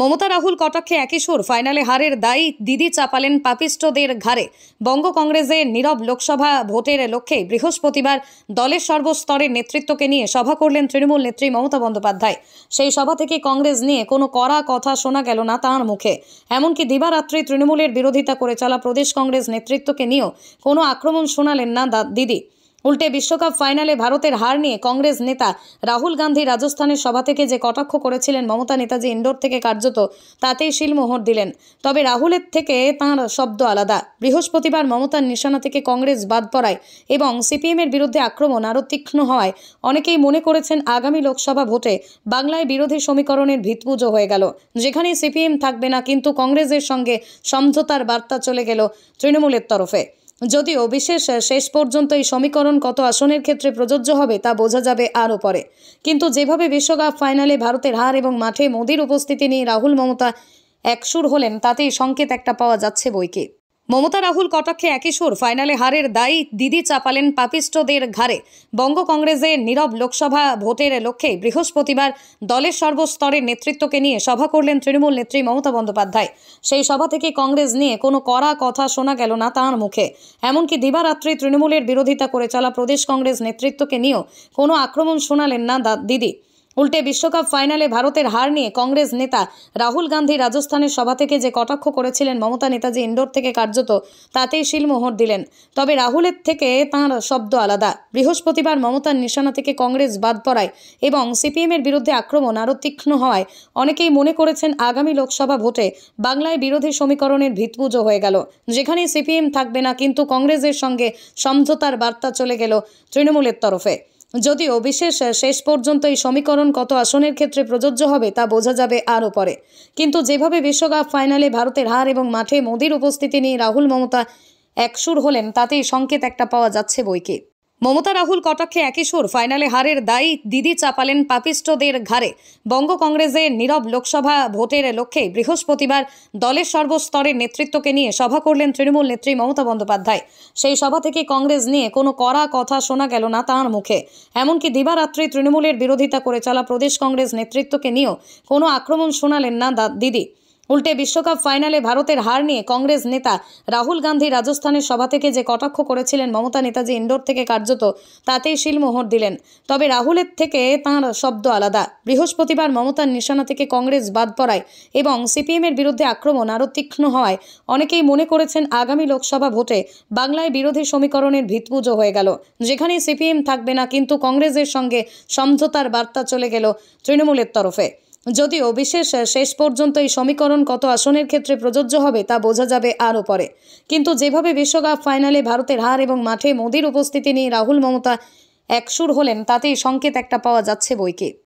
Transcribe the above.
মমতা রাহুল কটাক্ষে একই সুর ফাইনালে হারের দায়ী দিদি চাপালেন পাপিষ্টদের ঘাড়ে বঙ্গ কংগ্রেসের নীরব লোকসভা ভোটের লক্ষ্যে বৃহস্পতিবার দলের সর্বস্তরের নেতৃত্বকে নিয়ে সভা করলেন তৃণমূল নেত্রী মমতা বন্দ্যোপাধ্যায় সেই সভা থেকে কংগ্রেস নিয়ে কোনো কড়া কথা শোনা গেল না তাঁর মুখে এমনকি দিবারাত্রি তৃণমূলের বিরোধিতা করে চলা প্রদেশ কংগ্রেস নেতৃত্বকে নিয়েও কোনো আক্রমণ শোনালেন না দিদি উল্টে বিশ্বকাপ ফাইনালে ভারতের হার নিয়ে কংগ্রেস নেতা রাহুল গান্ধী রাজস্থানের সভা থেকে যে কটাক্ষ করেছিলেন মমতা নেতাজি ইন্ডোর থেকে কার্যত তাতেই শিলমোহর দিলেন তবে রাহুলের থেকে তাঁর শব্দ আলাদা বৃহস্পতিবার মমতার নিশানা থেকে কংগ্রেস বাদ পড়ায় এবং সিপিএমের বিরুদ্ধে আক্রমণ আরও তীক্ষ্ণ হওয়ায় অনেকেই মনে করেছেন আগামী লোকসভা ভোটে বাংলায় বিরোধী সমীকরণের ভিতপুজো হয়ে গেল যেখানে সিপিএম থাকবে না কিন্তু কংগ্রেসের সঙ্গে সমঝোতার বার্তা চলে গেল তৃণমূলের তরফে যদিও বিশেষ শেষ পর্যন্ত এই সমীকরণ কত আসনের ক্ষেত্রে প্রযোজ্য হবে তা বোঝা যাবে আরও পরে কিন্তু যেভাবে বিশ্বকাপ ফাইনালে ভারতের হার এবং মাঠে মোদির উপস্থিতি নিয়ে রাহুল মমতা একসুর হলেন তাতেই সংকেত একটা পাওয়া যাচ্ছে বইকে মমতা রাহুল কটাক্ষে একই সুর ফাইনালে হারের দায়ী দিদি চাপালেন পাপিষ্টদের ঘাড়ে বঙ্গ কংগ্রেসের নীরব লোকসভা ভোটের লক্ষ্যে বৃহস্পতিবার দলের সর্বস্তরের নেতৃত্বকে নিয়ে সভা করলেন তৃণমূল নেত্রী মমতা বন্দ্যোপাধ্যায় সেই সভা থেকে কংগ্রেস নিয়ে কোনো কড়া কথা শোনা গেল না তাঁর মুখে এমনকি দিবারাত্রি তৃণমূলের বিরোধিতা করে চলা প্রদেশ কংগ্রেস নেতৃত্বকে নিয়েও কোনো আক্রমণ শোনালেন না দিদি উল্টে বিশ্বকাপ ফাইনালে ভারতের হার নিয়ে কংগ্রেস নেতা রাহুল গান্ধী রাজস্থানের সভা থেকে যে কটাক্ষ করেছিলেন মমতা নেতাজি ইন্ডোর থেকে কার্যত তাতেই শিলমোহর দিলেন তবে রাহুলের থেকে তাঁর শব্দ আলাদা বৃহস্পতিবার মমতার নিশানা থেকে কংগ্রেস বাদ পড়ায় এবং সিপিএমের বিরুদ্ধে আক্রমণ আরও তীক্ষ্ণ হওয়ায় অনেকেই মনে করেছেন আগামী লোকসভা ভোটে বাংলায় বিরোধী সমীকরণের ভিতপুজো হয়ে গেল যেখানে সিপিএম থাকবে না কিন্তু কংগ্রেসের সঙ্গে সমঝোতার বার্তা চলে গেল তৃণমূলের তরফে যদিও বিশেষ শেষ পর্যন্ত এই সমীকরণ কত আসনের ক্ষেত্রে প্রযোজ্য হবে তা বোঝা যাবে আরও পরে কিন্তু যেভাবে বিশ্বকাপ ফাইনালে ভারতের হার এবং মাঠে মোদির উপস্থিতি নিয়ে রাহুল মমতা একসুর হলেন তাতেই সংকেত একটা পাওয়া যাচ্ছে বইকে মমতা রাহুল কটাক্ষে একই সুর ফাইনালে হারের দায়ী দিদি চাপালেন পাপিষ্টদের ঘাড়ে বঙ্গ কংগ্রেসের নীরব লোকসভা ভোটের লক্ষ্যে বৃহস্পতিবার দলের সর্বস্তরের নেতৃত্বকে নিয়ে সভা করলেন তৃণমূল নেত্রী মমতা বন্দ্যোপাধ্যায় সেই সভা থেকে কংগ্রেস নিয়ে কোনো কড়া কথা শোনা গেল না তাঁর মুখে এমনকি দিবারাত্রি তৃণমূলের বিরোধিতা করে চলা প্রদেশ কংগ্রেস নেতৃত্বকে নিয়েও কোনো আক্রমণ শোনালেন না দিদি উল্টে বিশ্বকাপ ফাইনালে ভারতের হার নিয়ে কংগ্রেস নেতা রাহুল গান্ধী রাজস্থানের সভা থেকে যে কটাক্ষ করেছিলেন মমতা নেতাজি ইন্ডোর থেকে কার্যত তাতেই শিলমোহর দিলেন তবে রাহুলের থেকে তাঁর শব্দ আলাদা বৃহস্পতিবার মমতার নিশানা থেকে কংগ্রেস বাদ পড়ায় এবং সিপিএমের বিরুদ্ধে আক্রমণ আরও তীক্ষ্ণ হওয়ায় অনেকেই মনে করেছেন আগামী লোকসভা ভোটে বাংলায় বিরোধী সমীকরণের ভিতপুজো হয়ে গেল যেখানে সিপিএম থাকবে না কিন্তু কংগ্রেসের সঙ্গে সমঝোতার বার্তা চলে গেল তৃণমূলের তরফে যদিও বিশেষ শেষ পর্যন্ত এই সমীকরণ কত আসনের ক্ষেত্রে প্রযোজ্য হবে তা বোঝা যাবে আরও পরে কিন্তু যেভাবে বিশ্বকাপ ফাইনালে ভারতের হার এবং মাঠে মোদির উপস্থিতি নিয়ে রাহুল মমতা একসুর হলেন তাতেই সংকেত একটা পাওয়া যাচ্ছে বইকে